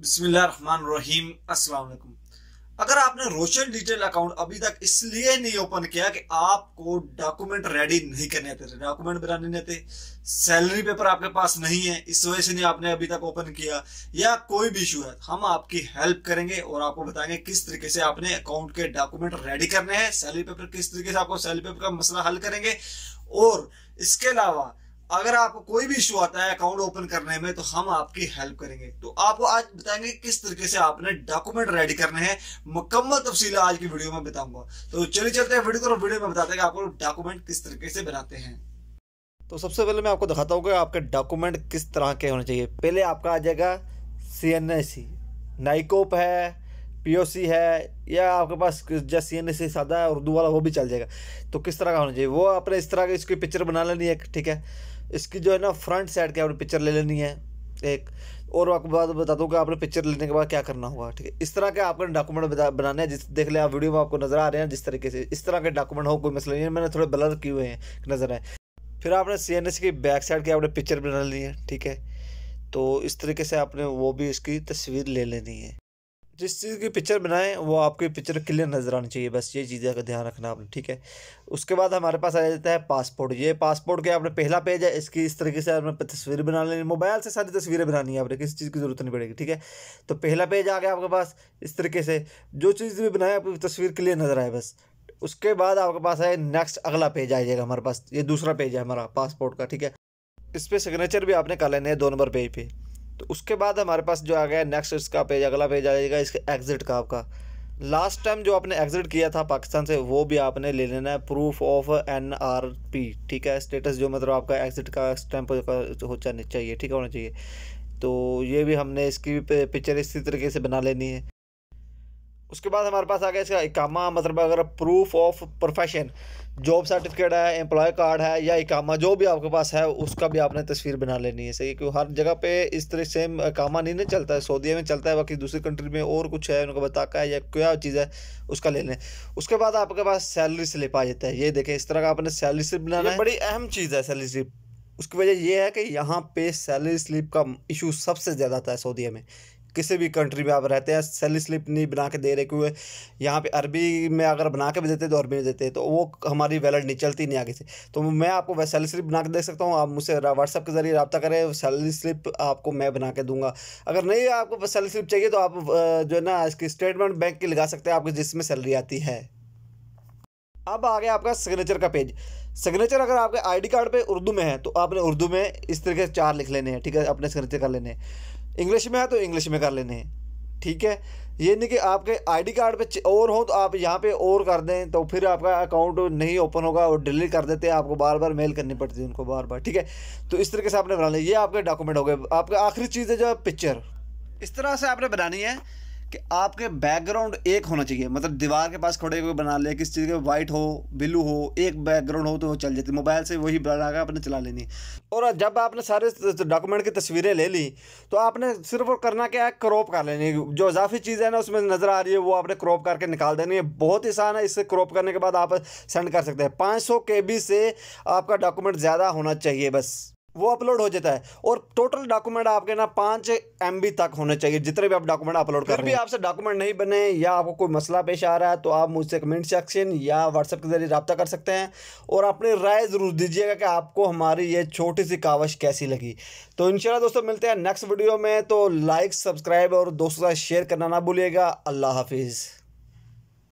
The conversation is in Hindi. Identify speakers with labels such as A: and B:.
A: बिस्मिल्लाम अस्सलाम अगर आपने रोशन डिजिटल अकाउंट अभी तक इसलिए नहीं ओपन किया कि आपको डॉक्यूमेंट रेडी नहीं करने आते डॉक्यूमेंट बनाने नहीं आते सैलरी पेपर आपके पास नहीं है इस वजह से नहीं आपने अभी तक ओपन किया या कोई भी इशू है हम आपकी हेल्प करेंगे और आपको बताएंगे किस तरीके से आपने अकाउंट के डॉक्यूमेंट रेडी करने हैं सैलरी पेपर किस तरीके से आपको सैलरी पेपर का मसला हल करेंगे और इसके अलावा अगर आपको कोई भी इशू आता है अकाउंट ओपन करने में तो हम आपकी हेल्प करेंगे तो आपको आज बताएंगे किस तरीके से आपने डॉक्यूमेंट रेडी करने हैं मुकम्मल तफसील आज की वीडियो में बताऊंगा तो चलिए चलते हैं वीडियो को वीडियो में बताते हैं कि आपको डॉक्यूमेंट किस तरीके से बनाते हैं तो सबसे पहले मैं आपको दिखाता हूँ कि आपके डॉक्यूमेंट किस तरह के होने चाहिए पहले आपका आ जाएगा सी एन ए सी नाइकोप है पीओसी है या आपके पास जस्ट सी एन सी सादा है उर्दू वाला वो भी चल जाएगा तो किस तरह का होना चाहिए वो आपने इस तरह की इसकी पिक्चर बना लेनी है ठीक है इसकी जो है ना फ्रंट साइड की आपने पिक्चर ले लेनी है एक और आपको बाद बता दूँ कि आपने पिक्चर लेने के बाद क्या करना होगा ठीक है इस तरह के आपने डॉक्यूमेंट बनाने हैं जिस देख लिया आप वीडियो में आपको नज़र आ रहे हैं जिस तरीके से इस तरह के डॉक्यूमेंट हो कोई मसला नहीं है मैंने थोड़े ब्लर किए हुए हैं नज़र आए फिर आपने सी की बैक साइड की आपने पिक्चर बना ली है ठीक है तो इस तरीके से आपने वो भी इसकी तस्वीर ले लेनी है जिस चीज़ की पिक्चर बनाएं वो आपकी पिक्चर क्लियर नज़र आनी चाहिए बस ये चीज़ें का ध्यान रखना आपने ठीक है उसके बाद हमारे पास आ जाता है पासपोर्ट ये पासपोर्ट के आपने पहला पेज है इसकी इस तरीके से आपने तस्वीर बना लेनी मोबाइल से सारी तस्वीरें बनानी है आपने किसी चीज़ की ज़रूरत नहीं पड़ेगी ठीक है तो पहला पेज आ गया आपके पास इस तरीके से जो चीज़ भी बनाए आपकी तस्वीर क्लियर नज़र आए बस उसके बाद आपके पास है नेक्स्ट अगला पेज आ जाएगा हमारे पास ये दूसरा पेज है हमारा पासपोर्ट का ठीक है इस पर सिग्नेचर भी आपने कर लेने हैं दो नंबर पेज पर तो उसके बाद हमारे पास जो आ गया नेक्स्ट इसका पेज अगला पेज आ जाएगा इसके एग्ज़िट का आपका लास्ट टाइम जो आपने एग्ज़िट किया था पाकिस्तान से वो भी आपने ले लेना है proof of N R P ठीक है स्टेटस जो मतलब आपका एग्ज़िट का स्टैम्प हो चाहिए ठीक होना चाहिए तो ये भी हमने इसकी पिक्चर इसी तरीके से बना लेनी है उसके बाद हमारे पास आ गया इसका इकामा मतलब अगर proof of profession job certificate है एम्प्लॉय कार्ड है या इकामा जो भी आपके पास है उसका भी आपने तस्वीर बना लेनी है सही क्योंकि हर जगह पे इस तरह सेम इकामा नहीं ना चलता है सऊदीया में चलता है बाकी दूसरी कंट्री में और कुछ है बता का है या क्या चीज़ है उसका ले लें उसके बाद आपके पास सैलरी स्लिप आ जाता है ये देखें इस तरह का आपने सैलरी स्लिप बनाना बड़ी अहम चीज़ है सैलरी स्लिप उसकी वजह यह है कि यहाँ पे सैलरी स्लिप का इशू सबसे ज़्यादा आता है सऊदीया में किसी भी कंट्री में आप रहते हैं सैलरी स्लिप नहीं बना के दे रहे क्योंकि यहाँ पे अरबी में अगर बना के भी देते तो अरबी में देते तो वो हमारी वैलेट नहीं चलती नहीं आगे से तो मैं आपको वह सैलरी स्लिप बना के दे सकता हूँ आप मुझसे व्हाट्सअप के जरिए रबा करें सैलरी स्लिप आपको मैं बना के दूंगा अगर नहीं आपको सैलरी स्लिप चाहिए तो आप जो है ना इसकी स्टेटमेंट बैंक की लगा सकते हैं आपकी जिसमें सैलरी आती है अब आ गया आपका सिग्नेचर का पेज सिग्नेचर अगर आपके आईडी कार्ड पे उर्दू में है तो आपने उर्दू में इस तरीके से चार लिख लेने हैं ठीक है अपने सिग्नेचर कर लेने हैं इंग्लिश में है तो इंग्लिश में कर लेने हैं ठीक है ये नहीं कि आपके आईडी कार्ड पे और हो तो आप यहाँ पे और कर दें तो फिर आपका अकाउंट नहीं ओपन होगा और डिलीट कर देते हैं आपको बार बार मेल करनी पड़ती है उनको बार बार ठीक है तो इस तरीके से आपने बना लिया ये आपके डॉक्यूमेंट हो गए आपका आखिरी चीज़ है जो है पिक्चर इस तरह से आपने बनानी है कि आपके बैकग्राउंड एक होना चाहिए मतलब दीवार के पास खड़े कोई बना ले किस चीज़ के वाइट हो ब्लू हो एक बैकग्राउंड हो तो वो चल जाती मोबाइल से वही बना कर आपने चला लेनी और जब आपने सारे डॉक्यूमेंट की तस्वीरें ले ली तो आपने सिर्फ और करना क्या है क्रॉप कर लेनी जो इजाफी चीज़ है ना उसमें नज़र आ रही है वो आपने क्रॉप करके निकाल देनी है बहुत आसान है इससे क्रॉप करने के बाद आप सेंड कर सकते हैं पाँच सौ से आपका डॉक्यूमेंट ज़्यादा होना चाहिए बस वो अपलोड हो जाता है और टोटल डॉक्यूमेंट आपके ना पाँच एम तक होने चाहिए जितने भी आप डॉक्यूमेंट अपलोड कर भी आपसे डॉक्यूमेंट नहीं बने या आपको कोई मसला पेश आ रहा है तो आप मुझसे कमेंट सेक्शन या व्हाट्सएप के जरिए रब्ता कर सकते हैं और अपनी राय ज़रूर दीजिएगा कि आपको हमारी ये छोटी सी कावश कैसी लगी तो इन दोस्तों मिलते हैं नेक्स्ट वीडियो में तो लाइक सब्सक्राइब और दोस्तों का शेयर करना ना भूलिएगा अल्लाह हाफिज़